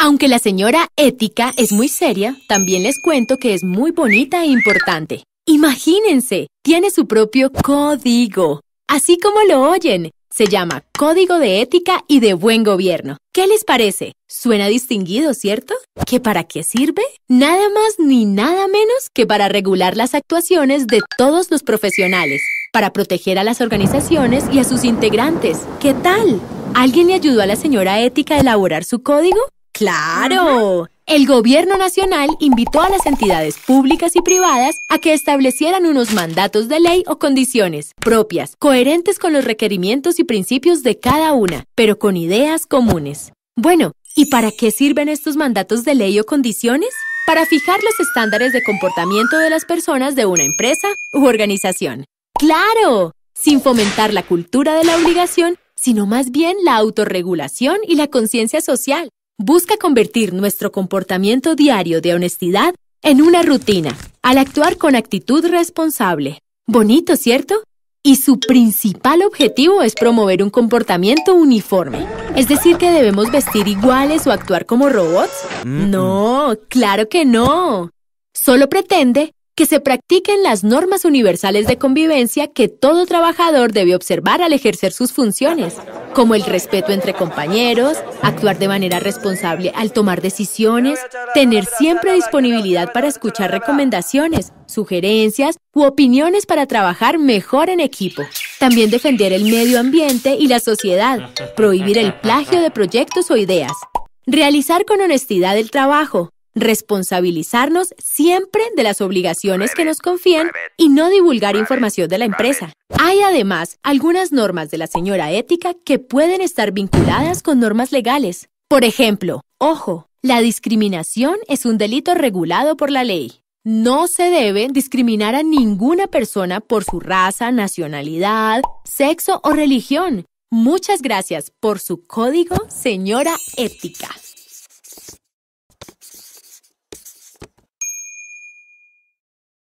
Aunque la señora Ética es muy seria, también les cuento que es muy bonita e importante. Imagínense, tiene su propio código. Así como lo oyen, se llama Código de Ética y de Buen Gobierno. ¿Qué les parece? Suena distinguido, ¿cierto? ¿Que para qué sirve? Nada más ni nada menos que para regular las actuaciones de todos los profesionales, para proteger a las organizaciones y a sus integrantes. ¿Qué tal? ¿Alguien le ayudó a la señora Ética a elaborar su código? ¡Claro! El gobierno nacional invitó a las entidades públicas y privadas a que establecieran unos mandatos de ley o condiciones propias, coherentes con los requerimientos y principios de cada una, pero con ideas comunes. Bueno, ¿y para qué sirven estos mandatos de ley o condiciones? Para fijar los estándares de comportamiento de las personas de una empresa u organización. ¡Claro! Sin fomentar la cultura de la obligación, sino más bien la autorregulación y la conciencia social busca convertir nuestro comportamiento diario de honestidad en una rutina, al actuar con actitud responsable. Bonito, ¿cierto? Y su principal objetivo es promover un comportamiento uniforme. ¿Es decir que debemos vestir iguales o actuar como robots? No, claro que no. Solo pretende que se practiquen las normas universales de convivencia que todo trabajador debe observar al ejercer sus funciones, como el respeto entre compañeros, actuar de manera responsable al tomar decisiones, tener siempre disponibilidad para escuchar recomendaciones, sugerencias u opiniones para trabajar mejor en equipo. También defender el medio ambiente y la sociedad, prohibir el plagio de proyectos o ideas, realizar con honestidad el trabajo, responsabilizarnos siempre de las obligaciones que nos confían y no divulgar información de la empresa. Hay además algunas normas de la señora ética que pueden estar vinculadas con normas legales. Por ejemplo, ojo, la discriminación es un delito regulado por la ley. No se debe discriminar a ninguna persona por su raza, nacionalidad, sexo o religión. Muchas gracias por su código, señora ética.